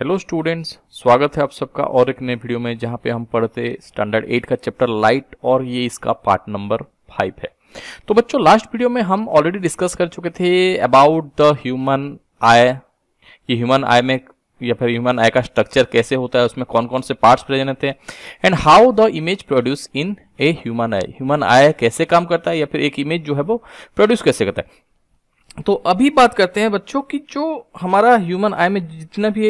hello students स्वागत है आप सबका और एक नए वीडियो में जहां पे हम पढ़ते स्टैंडर्ड एट का चैप्टर लाइट और ये इसका पार्ट नंबर फाइव है तो बच्चों लास्ट वीडियो में हम ऑलरेडी डिस्कस कर चुके थे अबाउट द ह्यूमन आई कि ह्यूमन आई में या फिर ह्यूमन आई का स्ट्रक्चर कैसे होता है उसमें कौन कौन से पार्ट्स प्रेजेंट हैं and how the image produce in a human eye human eye कैसे काम करता है या फिर एक इमेज जो है वो प्रोड्यूस कैसे करता है तो अभी बात करते हैं बच्चों की जो हमारा ह्यूमन आई में जितना भी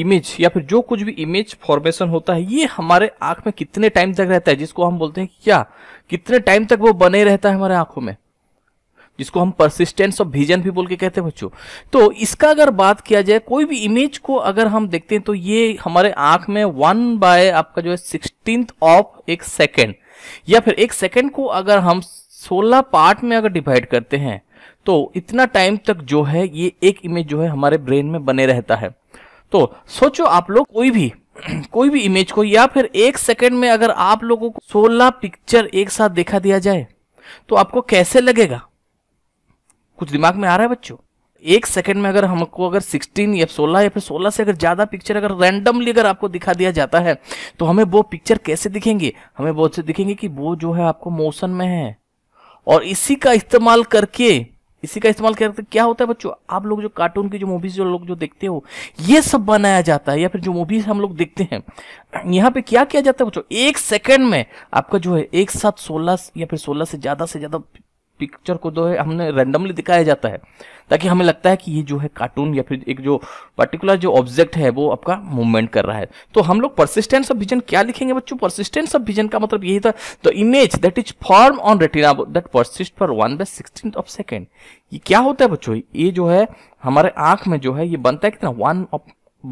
इमेज या फिर जो कुछ भी इमेज फॉर्मेशन होता है ये हमारे आंख में कितने टाइम तक रहता है जिसको हम बोलते हैं क्या कितने टाइम तक वो बने रहता है हमारे आंखों में जिसको हम परसिस्टेंस ऑफ विजन भी बोल के कहते हैं बच्चों तो इसका अगर बात किया जाए कोई भी इमेज को अगर हम देखते हैं तो ये हमारे आंख में वन बाय आपका जो है सिक्सटीन ऑफ एक सेकेंड या फिर एक सेकेंड को अगर हम सोलह पार्ट में अगर डिवाइड करते हैं तो इतना टाइम तक जो है ये एक इमेज जो है हमारे ब्रेन में बने रहता है तो सोचो आप लोग कोई भी कोई भी इमेज को या फिर एक सेकेंड में अगर आप लोगों को सोलह पिक्चर एक साथ देखा दिया जाए तो आपको कैसे लगेगा कुछ दिमाग में आ रहा है बच्चों एक सेकंड में अगर हमको अगर 16 या 16 या फिर 16 से अगर ज़्यादा पिक्चर अगर रैंडमली अगर आपको दिखा दिया जाता है तो हमें वो पिक्चर कैसे दिखेंगे हमें बहुत से दिखेंगे कि वो जो है आपको मोशन में है और इसी का इस्तेमाल करके इसी का इस्तेमाल करते क्या होता है बच्चों आप लोग जो कार्टून की जो मूवीज जो लोग जो देखते हो ये सब बनाया जाता है या फिर जो मूवीज हम लोग देखते हैं यहाँ पे क्या किया जाता है बच्चों एक सेकंड में आपका जो है एक साथ सोलह या फिर सोलह से ज्यादा से ज्यादा पिक्चर को जो है हमने रैंडमली दिखाया जाता है ताकि हमें लगता है कि ये जो है कार्टून या फिर एक जो पर्टिकुलर जो ऑब्जेक्ट है वो आपका मूवमेंट कर रहा है तो हम लोग परसिस्टेंस ऑफ विजन क्या लिखेंगे बच्चों परसिस्टेंस ऑफ विजन का मतलब यही था the image that is form on retina that persist for one by sixteen of second ये क्या होता है बच्चों ये जो है हमारे आंख में जो है ये बनता है कितना one of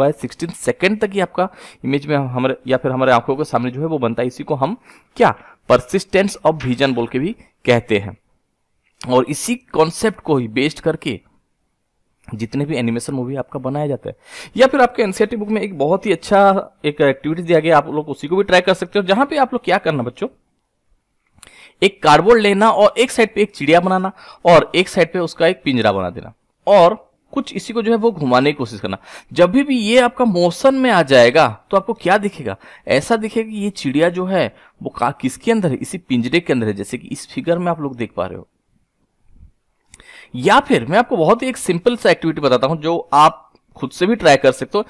by sixteen second तक ही आपका इमेज में हमारे या फिर हमारे आंखों के सामने जो है वो बनता है इसी को हम क्या परसिस्टेंस ऑफ विजन बोल के भी कहते हैं और इसी कॉन्सेप्ट को ही बेस्ड करके जितने भी एनिमेशन मूवी आपका बनाया जाता है या फिर आपके एनसीआरटी बुक e में एक बहुत ही अच्छा एक एक्टिविटी दिया गया आप लोग उसी को भी ट्राई कर सकते हो जहां पे आप लोग क्या करना बच्चों एक कार्डबोर्ड लेना और एक साइड पे एक चिड़िया बनाना और एक साइड पे उसका एक पिंजरा बना देना और कुछ इसी को जो है वो घुमाने की कोशिश करना जब भी भी ये आपका मोशन में आ जाएगा तो आपको क्या दिखेगा ऐसा दिखेगा कि ये चिड़िया जो है वो किसके अंदर है इसी पिंजरे के अंदर है जैसे कि इस फिगर में आप लोग देख पा रहे हो या फिर मैं आपको बहुत ही एक सिंपल सा एक्टिविटी बताता हूं जो आप खुद से भी ट्राई कर सकते हो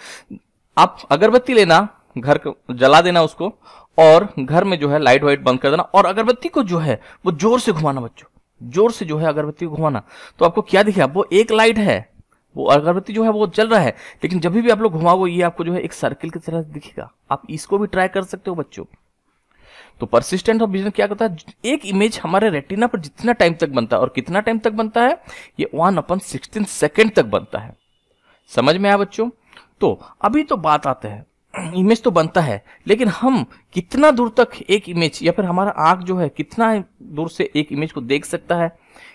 आप अगरबत्ती लेना घर को जला देना उसको और घर में जो है लाइट वाइट बंद कर देना और अगरबत्ती को जो है वो जोर से घुमाना बच्चों जोर से जो है अगरबत्ती को घुमाना तो आपको क्या दिखेगा वो एक लाइट है वो अगरबत्ती जो है वो जल रहा है लेकिन जब भी आप लोग घुमाओगे ये आपको जो है एक सर्किल की तरह दिखेगा आप इसको भी ट्राई कर सकते हो बच्चों तो परसिस्टेंट ऑफ विजन क्या करता है एक इमेज हमारे रेटिना पर जितना टाइम तक बनता है और कितना टाइम तक बनता है ये वन अपन सिक्सटीन सेकेंड तक बनता है समझ में आया बच्चों तो अभी तो बात आते हैं इमेज तो बनता है लेकिन हम कितना दूर तक एक इमेज या फिर हमारा आंख जो है कितना दूर से एक इमेज को देख सकता है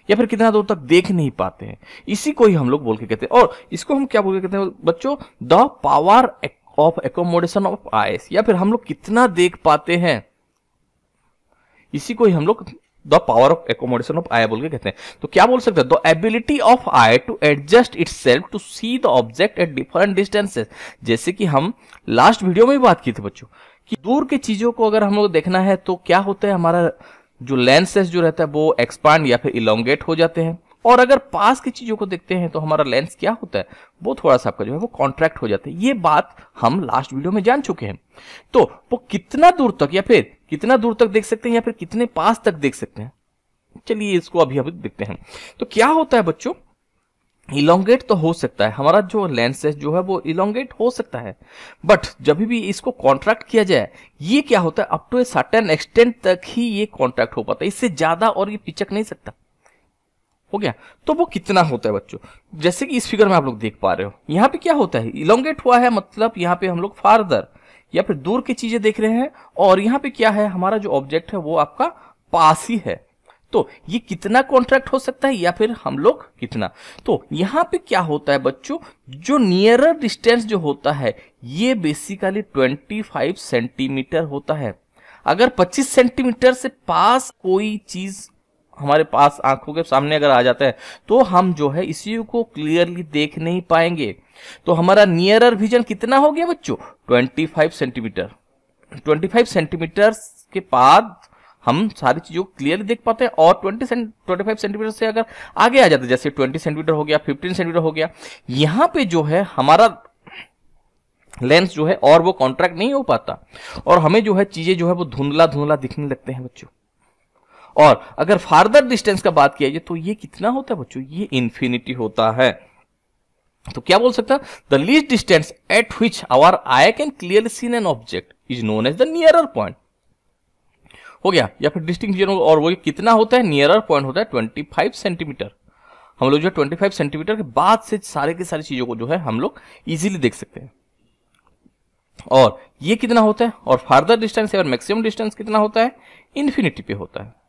या फिर कितना दूर तक देख नहीं पाते हैं इसी को ही हम लोग बोल के कहते हैं और इसको हम क्या बोल के कहते हैं बच्चों the power of accommodation of eyes या फिर हम लोग कितना देख पाते हैं इसी को ही हम लोग the power of accommodation of eye बोल के कहते हैं तो क्या बोल सकते हैं the ability of eye to adjust itself to see the object at different distances जैसे कि हम लास्ट वीडियो में भी बात की थी बच्चों कि दूर की चीजों को अगर हम लोग देखना है तो क्या होता है हमारा जो लेंसेस जो रहता है वो एक्सपांड या फिर इलोंगेट हो जाते हैं और अगर पास की चीजों को देखते हैं तो हमारा लेंस क्या होता है वो थोड़ा सा आपका जो है वो कॉन्ट्रैक्ट हो जाता है ये बात हम लास्ट वीडियो में जान चुके हैं तो वो कितना दूर तक या फिर कितना दूर तक देख सकते हैं या फिर कितने पास तक देख सकते हैं चलिए इसको अभी अभी देखते हैं तो क्या होता है बच्चों इलोंगेट तो हो सकता है हमारा जो लेंसेज जो है वो इलोंगेट हो सकता है बट जब भी इसको कॉन्ट्रैक्ट किया जाए ये क्या होता है up to a certain extent तक ही ये कॉन्ट्रैक्ट हो पाता है इससे ज्यादा और ये पिचक नहीं सकता हो गया तो वो कितना होता है बच्चों जैसे कि इस फिगर में आप लोग देख पा रहे हो यहाँ पे क्या होता है इलोंगेट हुआ है मतलब यहाँ पे हम लोग फार्दर या फिर दूर की चीजें देख रहे हैं और यहाँ पे क्या है हमारा जो ऑब्जेक्ट है वो आपका पास ही है तो ये कितना कॉन्ट्रैक्ट हो सकता है या फिर हम लोग कितना तो यहाँ पे क्या होता है बच्चों जो नियरर डिस्टेंस जो होता है ये बेसिकली 25 सेंटीमीटर होता है अगर 25 सेंटीमीटर से पास कोई चीज हमारे पास आंखों के सामने अगर आ जाता है तो हम जो है इसी को क्लियरली देख नहीं पाएंगे तो हमारा नियरर विजन कितना हो गया बच्चों 25 सेंटीमीटर 25 सेंटीमीटर के बाद हम सारी चीजों को क्लियरली देख पाते हैं और 20 सेंट ट्वेंटी फाइव सेंटीमीटर से अगर आगे आ जाते जैसे 20 सेंटीमीटर हो गया 15 सेंटीमीटर हो गया यहां पे जो है हमारा लेंस जो है और वो कॉन्ट्रैक्ट नहीं हो पाता और हमें जो है चीजें जो है वो धुंधला धुंधला दिखने लगते हैं बच्चों और अगर फार्दर डिस्टेंस का बात किया जाए तो ये कितना होता है बच्चों ये इंफिनिटी होता है तो क्या बोल सकता है the least distance at which our eye can clearly seen an object is known as the nearer point हो गया या फिर डिस्टिंक्शन और वो कितना होता है नियरर पॉइंट होता है ट्वेंटी फाइव सेंटीमीटर हम लोग जो है ट्वेंटी फाइव सेंटीमीटर के बाद से सारे की सारी चीजों को जो है हम लोग इजीली देख सकते हैं और ये कितना होता है और फार्दर डिस्टेंस या मैक्सिमम डिस्टेंस कितना होता है इन्फिनिटी पे होता है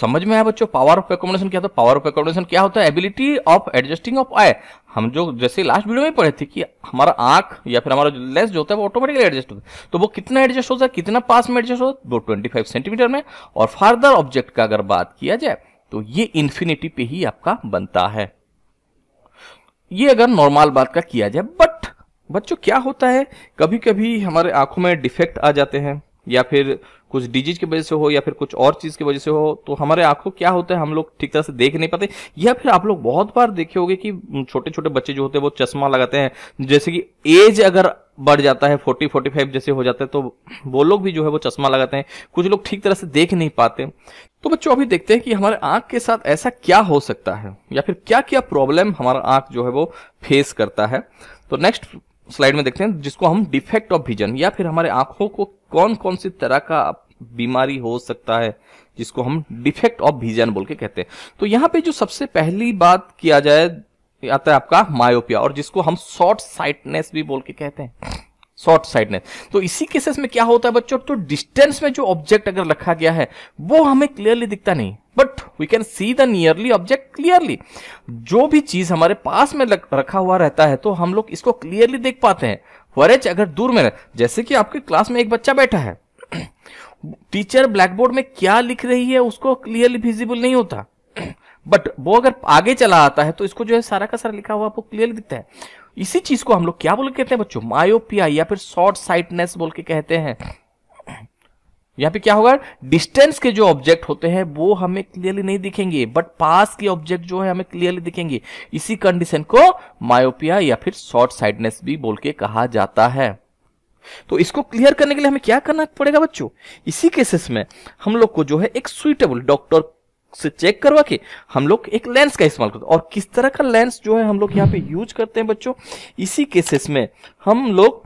समझ में आया बच्चों पावर ऑफ एकोमोडेशन क्या होता है पावर ऑफ एकोमोडेशन क्या होता है ability of adjusting of eye हम जो जैसे लास्ट वीडियो में पढ़े थे कि हमारा आंख या फिर हमारा लेंस जो होता है वो ऑटोमेटिकली एडजस्ट होता है तो वो कितना एडजस्ट होता है कितना पास में एडजस्ट होता है वो ट्वेंटी फाइव सेंटीमीटर में और फार्दर ऑब्जेक्ट का अगर बात किया जाए तो ये इन्फिनिटी पे ही आपका बनता है ये अगर नॉर्मल बात का किया जाए बट बच्चों क्या होता है कभी कभी हमारे आंखों में डिफेक्ट आ जाते हैं या फिर कुछ डिजीज की वजह से हो या फिर कुछ और चीज की वजह से हो तो हमारे आंखों क्या होता है हम लोग ठीक तरह से देख नहीं पाते या फिर आप लोग बहुत बार देखे होंगे कि छोटे छोटे बच्चे जो होते हैं वो चश्मा लगाते हैं जैसे कि एज अगर बढ़ जाता है फोर्टी फोर्टी फाइव जैसे हो जाता है तो वो लोग भी जो है वो चश्मा लगाते हैं कुछ लोग ठीक तरह से देख नहीं पाते तो बच्चों अभी देखते हैं कि हमारे आंख के साथ ऐसा क्या हो सकता है या फिर क्या क्या प्रॉब्लम हमारा आंख जो है वो फेस करता है तो नेक्स्ट स्लाइड में देखते हैं जिसको हम डिफेक्ट ऑफ विजन या फिर हमारे आंखों को कौन कौन सी तरह का बीमारी हो सकता है जिसको हम डिफेक्ट ऑफ विजन बोल के कहते हैं तो यहाँ पे जो सबसे पहली बात किया जाए आता है आपका मायोपिया और जिसको हम शॉर्ट साइटनेस भी बोल के कहते हैं शॉर्ट साइडनेस तो इसी केसेस में क्या होता है बच्चों तो डिस्टेंस में जो ऑब्जेक्ट अगर रखा गया है वो हमें क्लियरली दिखता नहीं but we can see the nearly object clearly जो भी चीज हमारे पास में लग, रखा हुआ रहता है तो हम लोग इसको क्लियरली देख पाते हैं वरेज अगर दूर में जैसे कि आपके क्लास में एक बच्चा बैठा है टीचर ब्लैक बोर्ड में क्या लिख रही है उसको क्लियरली विजिबल नहीं होता बट वो अगर आगे चला आता है तो इसको जो है सारा का सारा लिखा हुआ आपको क्लियरली दिखता है इसी चीज को हम लोग क्या बोल के कहते हैं बच्चों मायोपिया या फिर शॉर्ट साइटनेस बोल के कहते हैं यहाँ पे क्या होगा डिस्टेंस के जो ऑब्जेक्ट होते हैं वो हमें क्लियरली नहीं दिखेंगे बट पास के ऑब्जेक्ट जो है हमें क्लियरली दिखेंगे इसी कंडीशन को मायोपिया या फिर शॉर्ट साइडनेस भी बोल के कहा जाता है तो इसको क्लियर करने के लिए हमें क्या करना पड़ेगा बच्चों इसी केसेस में हम लोग को जो है एक सुइटेबल डॉक्टर से चेक करवा के हम लोग एक लेंस का इस्तेमाल करते हैं और किस तरह का लेंस जो है हम लोग यहाँ पे यूज करते हैं बच्चों इसी केसेस में हम लोग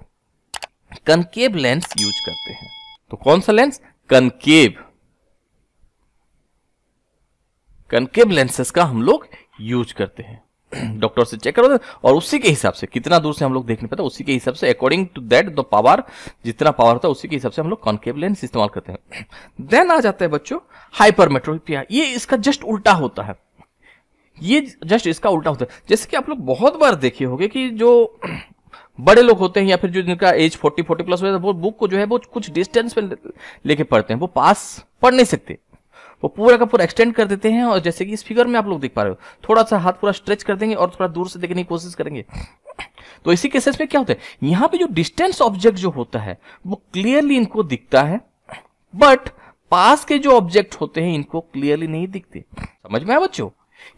कनकेव लेंस यूज करते हैं तो कौन सा लेंस कनकेव कनकेव लेंसेस का हम लोग यूज करते हैं डॉक्टर से चेक करो और उसी के हिसाब से कितना दूर से हम लोग देखने पाते उसी के हिसाब से according to that the power जितना पावर होता है उसी के हिसाब से हम लोग कॉन्केव लेंस इस्तेमाल करते हैं देन आ जाते हैं बच्चों हाइपरमेट्रोपिया ये इसका जस्ट उल्टा होता है ये जस्ट इसका उल्टा होता है जैसे कि आप लोग बहुत बार देखे होंगे कि जो बड़े लोग होते हैं या फिर जो जिनका एज 40 40 प्लस होता है वो बुक को जो है वो कुछ डिस्टेंस पे लेके पढ़ते हैं वो पास पढ़ नहीं सकते वो पूरा का पूरा एक्सटेंड कर देते हैं और जैसे कि इस फिगर में आप लोग देख पा रहे हो थोड़ा सा हाथ पूरा स्ट्रेच कर देंगे और थोड़ा दूर से देखने की कोशिश करेंगे तो इसी केसेस में क्या होता है यहाँ पे जो डिस्टेंस ऑब्जेक्ट जो होता है वो क्लियरली इनको दिखता है बट पास के जो ऑब्जेक्ट होते हैं इनको क्लियरली नहीं दिखते समझ में आए बच्चों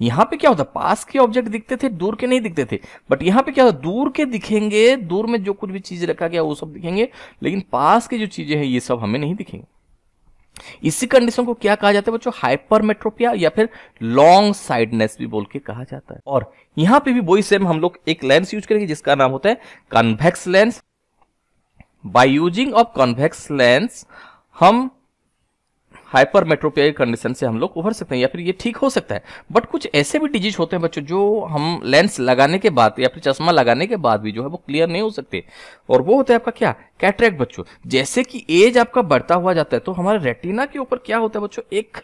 यहाँ पे क्या होता पास के ऑब्जेक्ट दिखते थे दूर के नहीं दिखते थे बट यहाँ पे क्या होता दूर के दिखेंगे दूर में जो कुछ भी चीज रखा गया वो सब दिखेंगे लेकिन पास के जो चीजें हैं ये सब हमें नहीं दिखेंगे इसी कंडीशन को क्या कहा जाता है बच्चों हाइपरमेट्रोपिया या फिर लॉन्ग साइडनेस भी बोल के कहा जाता है और यहां पे भी वही सेम हम लोग एक लेंस यूज करेंगे जिसका नाम होता है convex lens by using of convex lens हम हाइपर मेट्रोपियाई कंडीशन से हम लोग उभर सकते हैं या फिर ये ठीक हो सकता है बट कुछ ऐसे भी डिजीज होते हैं बच्चों जो हम लेंस लगाने के बाद या फिर चश्मा लगाने के बाद भी जो है वो क्लियर नहीं हो सकते और वो होता है आपका क्या कैटरेक्ट बच्चों जैसे कि एज आपका बढ़ता हुआ जाता है तो हमारे रेटिना के ऊपर क्या होता है बच्चों एक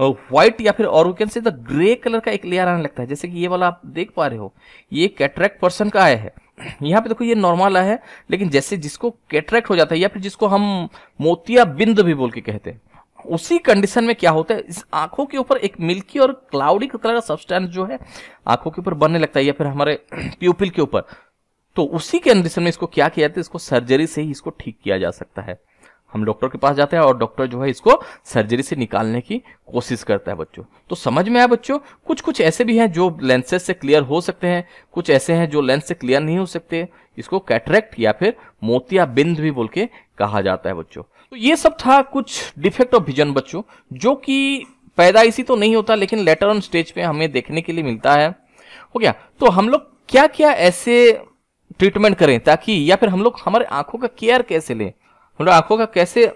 व्हाइट या फिर और से द ग्रे कलर का एक लेयर आने लगता है जैसे कि ये वाला आप देख पा रहे हो ये कैटरेक्ट पर्सन का आया है यहाँ पे देखो ये नॉर्मल आया है लेकिन जैसे जिसको कैटरेक्ट हो जाता है या फिर जिसको हम मोतिया बिंद भी बोल के कहते हैं उसी कंडीशन में क्या होता है इस आंखों के ऊपर एक मिल्की और क्लाउडी कलर का सब्सटेंस जो है आंखों के ऊपर बनने लगता है या फिर हमारे प्यूपिल के ऊपर तो उसी कंडीशन में इसको क्या किया जाता है इसको सर्जरी से ही इसको ठीक किया जा सकता है हम डॉक्टर के पास जाते हैं और डॉक्टर जो है इसको सर्जरी से निकालने की कोशिश करता है बच्चों तो समझ में आया बच्चों कुछ कुछ ऐसे भी हैं जो लेंसेज से क्लियर हो सकते हैं कुछ ऐसे हैं जो लेंस से क्लियर नहीं हो सकते इसको कैटरेक्ट या फिर मोतिया बिंद भी बोल के कहा जाता है बच्चों तो ये सब था कुछ डिफेक्ट ऑफ विजन बच्चों जो कि पैदाइशी तो नहीं होता लेकिन लेटर ऑन स्टेज पे हमें देखने के लिए मिलता है हो गया तो हम लोग क्या क्या ऐसे ट्रीटमेंट करें ताकि या फिर हम लोग हमारे आंखों का केयर कैसे लें हम लोग आंखों का कैसे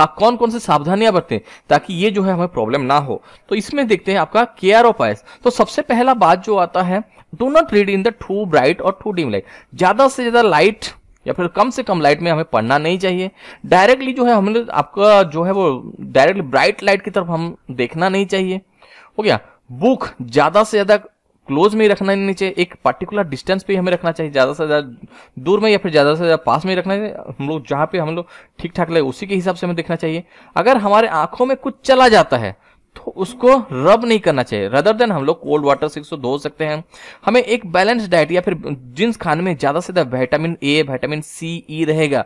कौन कौन से सावधानियां बरतें ताकि ये जो है हमें प्रॉब्लम ना हो तो इसमें देखते हैं आपका केयर ऑफ आइस तो सबसे पहला बात जो आता है do not read in the too bright और टू डिम लाइट ज्यादा से ज्यादा लाइट या फिर कम से कम लाइट में हमें पढ़ना नहीं चाहिए डायरेक्टली जो है हमने आपका जो है वो डायरेक्टली ब्राइट लाइट की तरफ हम देखना नहीं चाहिए हो गया बुक ज्यादा से ज्यादा क्लोज में ही रखना नहीं चाहिए एक पर्टिकुलर डिस्टेंस पे हमें रखना चाहिए ज़्यादा से ज़्यादा दूर में या फिर ज़्यादा से ज़्यादा पास में ही रखना चाहिए हम लोग जहाँ पे हम लोग ठीक ठाक लगे उसी के हिसाब से हमें देखना चाहिए अगर हमारे आंखों में कुछ चला जाता है तो उसको रब नहीं करना चाहिए रदर देन हम लोग कोल्ड वाटर से इसको धो सकते हैं हमें एक बैलेंस डाइट या फिर जिन्स खाने में ज़्यादा से ज़्यादा विटामिन ए विटामिन सी ई रहेगा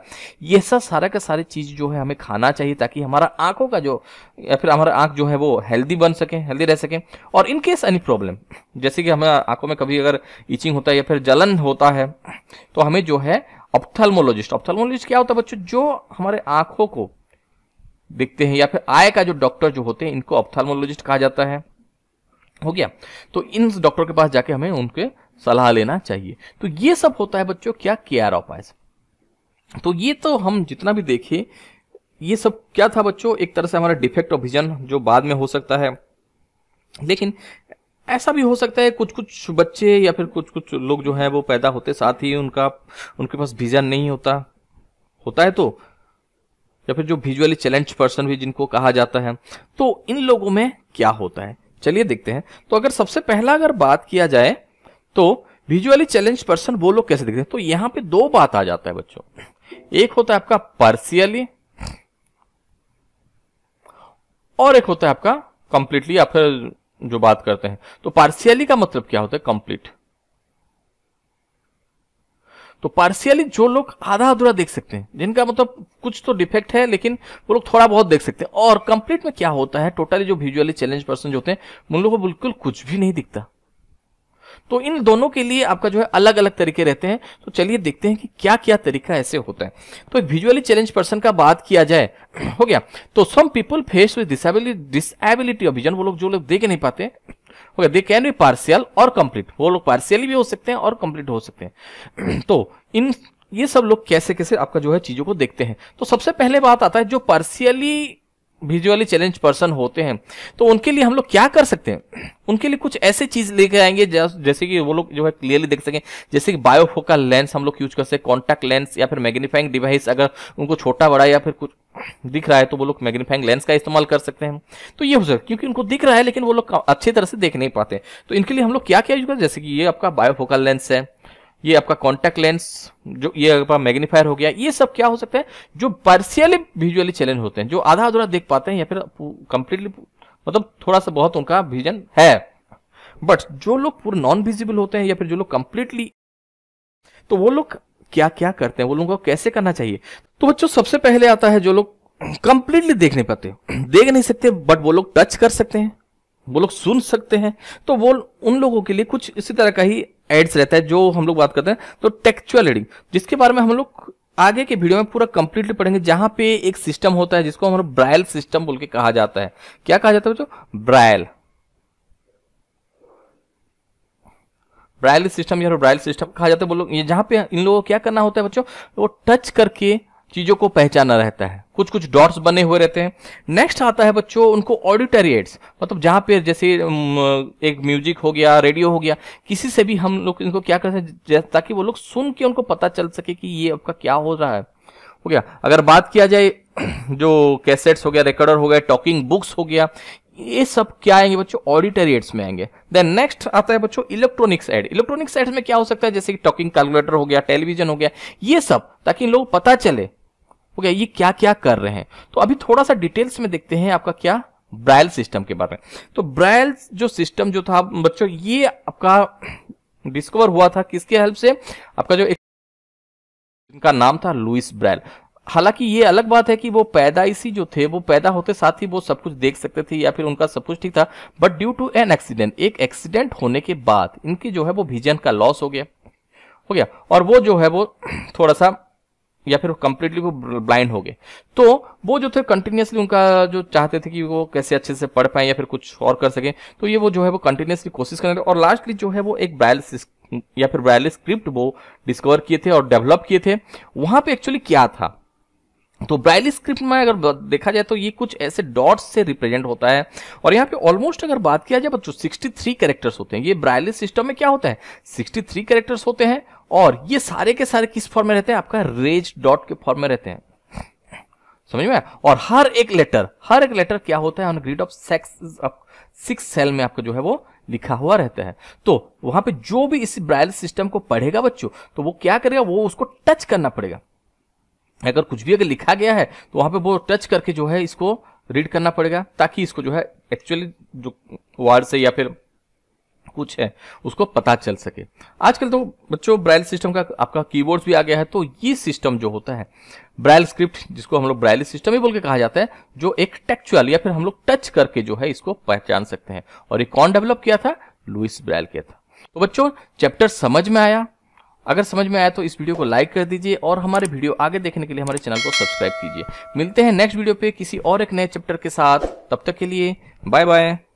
ये सब सारा का सारी चीज़ जो है हमें खाना चाहिए ताकि हमारा आंखों का जो या फिर हमारा आंख जो है वो हेल्दी बन सके हेल्दी रह सके और इन केस एनी प्रॉब्लम जैसे कि हमें आंखों में कभी अगर इचिंग होता है या फिर जलन होता है तो हमें जो है ऑप्थल्मोलॉजिस्ट ऑप्थल्मोलॉजिस्ट क्या होता है बच्चों जो हमारे आंखों को देखते हैं या फिर आय का जो डॉक्टर जो होते हैं इनको ऑप्थालमोलॉजिस्ट कहा जाता है हो गया तो इन डॉक्टर के पास जाके हमें उनके सलाह लेना चाहिए तो ये सब होता है बच्चों क्या के आर तो ये तो हम जितना भी देखे ये सब क्या था बच्चों एक तरह से हमारा डिफेक्ट ऑफ विजन जो बाद में हो सकता है लेकिन ऐसा भी हो सकता है कुछ कुछ बच्चे या फिर कुछ कुछ लोग जो हैं वो पैदा होते साथ ही उनका उनके पास विजन नहीं होता होता है तो या फिर जो विजुअली चैलेंज पर्सन भी जिनको कहा जाता है तो इन लोगों में क्या होता है चलिए देखते हैं तो अगर सबसे पहला अगर बात किया जाए तो विजुअली चैलेंज पर्सन वो लोग कैसे दिखते हैं तो यहां पे दो बात आ जाता है बच्चों एक होता है आपका पार्सियली और एक होता है आपका कंप्लीटली या फिर जो बात करते हैं तो पार्सियली का मतलब क्या होता है कंप्लीट तो पार्शियली जो लोग आधा अधूरा देख सकते हैं जिनका मतलब कुछ तो डिफेक्ट है लेकिन वो लोग थोड़ा बहुत देख सकते हैं और कंप्लीट में क्या होता है टोटली जो विजुअली चैलेंज पर्सन जो होते हैं उन लोगों को बिल्कुल कुछ भी नहीं दिखता तो इन दोनों के लिए आपका जो है अलग अलग तरीके रहते हैं तो चलिए देखते हैं कि क्या क्या तरीका ऐसे होता है तो विजुअली चैलेंज पर्सन का बात किया जाए हो गया तो some people face with disability disability of vision वो लोग जो लोग देख नहीं पाते okay they can be partial और कंप्लीट वो लोग पार्शियली भी हो सकते हैं और कंप्लीट हो सकते हैं तो इन ये सब लोग कैसे कैसे आपका जो है चीजों को देखते हैं तो सबसे पहले बात आता है जो पार्शियली विजुअली चैलेंज पर्सन होते हैं तो उनके लिए हम लोग क्या कर सकते हैं उनके लिए कुछ ऐसे चीज लेके आएंगे जैसे कि वो लोग जो है क्लियरली देख सकें जैसे कि बायोफोकल लेंस हम लोग यूज कर सकते हैं कॉन्टैक्ट लेंस या फिर मैग्नीफाइंग डिवाइस अगर उनको छोटा बड़ा या फिर कुछ दिख रहा है तो वो लोग मैग्नीफाइंग लेंस का इस्तेमाल कर सकते हैं तो ये हो सकता क्योंकि उनको दिख रहा है लेकिन वो लोग अच्छी तरह से देख नहीं पाते तो इनके लिए हम लोग क्या क्या यूज कर जैसे कि ये आपका बायोफोकल लेंस है ये आपका कॉन्टैक्ट लेंस जो ये आपका मैग्नीफायर हो गया ये सब क्या हो सकता है जो पार्शियली विजुअली चैलेंज होते हैं जो आधा अधूरा देख पाते हैं या फिर कंप्लीटली मतलब थोड़ा सा बहुत उनका विजन है बट जो लोग पूरे नॉन विजिबल होते हैं या फिर जो लोग कंप्लीटली तो वो लोग क्या क्या करते हैं वो लोगों को कैसे करना चाहिए तो बच्चों सबसे पहले आता है जो लोग कंप्लीटली देख नहीं पाते देख नहीं सकते बट वो लोग टच कर सकते हैं वो लोग सुन सकते हैं तो वो उन लोगों के लिए कुछ इसी तरह का ही एड्स रहता है जो हम लोग बात करते हैं तो टेक्चुअल एडिंग जिसके बारे में हम लोग आगे के वीडियो में पूरा कंप्लीटली पढ़ेंगे जहां पे एक सिस्टम होता है जिसको हमारा ब्रायल सिस्टम बोल के कहा जाता है क्या कहा जाता है बच्चों ब्रायल ब्रायल सिस्टम या ब्रायल सिस्टम कहा जाता है बोलो ये जहां पे इन लोगों को क्या करना होता है बच्चों वो टच करके चीजों को पहचाना रहता है कुछ कुछ डॉट्स बने हुए रहते हैं नेक्स्ट आता है बच्चों उनको ऑडिटरी एड्स मतलब जहां पे जैसे एक म्यूजिक हो गया रेडियो हो गया किसी से भी हम लोग इनको क्या करते हैं ताकि वो लोग सुन के उनको पता चल सके कि ये आपका क्या हो रहा है हो गया अगर बात किया जाए जो कैसेट्स हो गया रिकॉर्डर हो गया टॉकिंग बुक्स हो गया ये सब क्या आएंगे बच्चों ऑडिटरी एड्स में आएंगे देन नेक्स्ट आता है बच्चों इलेक्ट्रॉनिक्स एड इलेक्ट्रॉनिक्स एड्स में क्या हो सकता है जैसे कि टॉकिंग कैलकुलेटर हो गया टेलीविजन हो गया ये सब ताकि लोग पता चले हो गया ये क्या क्या कर रहे हैं तो अभी थोड़ा सा डिटेल्स में देखते हैं आपका क्या ब्रायल सिस्टम के बारे में तो ब्रायल जो सिस्टम जो था बच्चों ये आपका डिस्कवर हुआ था किसके हेल्प से आपका जो इनका नाम था लुइस ब्रायल हालांकि ये अलग बात है कि वो पैदाइशी जो थे वो पैदा होते साथ ही वो सब कुछ देख सकते थे या फिर उनका सब कुछ ठीक था but due to an accident एक एक्सीडेंट होने के बाद इनकी जो है वो विजन का लॉस हो गया हो गया और वो जो है वो थोड़ा सा या फिर कंप्लीटली वो ब्लाइंड हो गए तो वो जो थे कंटिन्यूसली उनका जो चाहते थे कि वो कैसे अच्छे से पढ़ पाए या फिर कुछ और कर सके तो ये वो जो है वो कंटिन्यूसली कोशिश करने और लास्टली जो है वो एक ब्रायल या फिर ब्रायल स्क्रिप्ट वो डिस्कवर किए थे और डेवलप किए थे वहां पे एक्चुअली क्या था तो ब्रायल स्क्रिप्ट में अगर देखा जाए तो ये कुछ ऐसे डॉट्स से रिप्रेजेंट होता है और यहाँ पे ऑलमोस्ट अगर बात किया जाए बच्चों 63 कैरेक्टर्स होते हैं ये ब्रायल सिस्टम में क्या होता है 63 कैरेक्टर्स होते हैं और ये सारे के सारे किस फॉर्म में रहते हैं आपका रेज डॉट के फॉर्म में रहते हैं समझ में और हर एक लेटर हर एक लेटर क्या होता है on grid of sex six cell में आपका जो है वो लिखा हुआ रहता है तो वहां पे जो भी इस ब्राइल सिस्टम को पढ़ेगा बच्चों तो वो क्या करेगा वो उसको टच करना पड़ेगा अगर कुछ भी अगर लिखा गया है तो वहां पे वो टच करके जो है इसको रीड करना पड़ेगा ताकि इसको जो है एक्चुअली जो वर्ड से या फिर कुछ है उसको पता चल सके आजकल तो बच्चों ब्राइल सिस्टम का आपका कीबोर्ड्स भी आ गया है तो ये सिस्टम जो होता है ब्राइल स्क्रिप्ट जिसको हम लोग ब्राइल सिस्टम ही बोल के कहा जाता है जो एक टेक्चुअल या फिर हम लोग टच करके जो है इसको पहचान सकते हैं और ये कौन डेवलप किया था लुइस ब्राइल किया था तो बच्चों चैप्टर समझ में आया अगर समझ में आया तो इस वीडियो को लाइक कर दीजिए और हमारे वीडियो आगे देखने के लिए हमारे चैनल को सब्सक्राइब कीजिए मिलते हैं नेक्स्ट वीडियो पे किसी और एक नए चैप्टर के साथ तब तक के लिए बाय बाय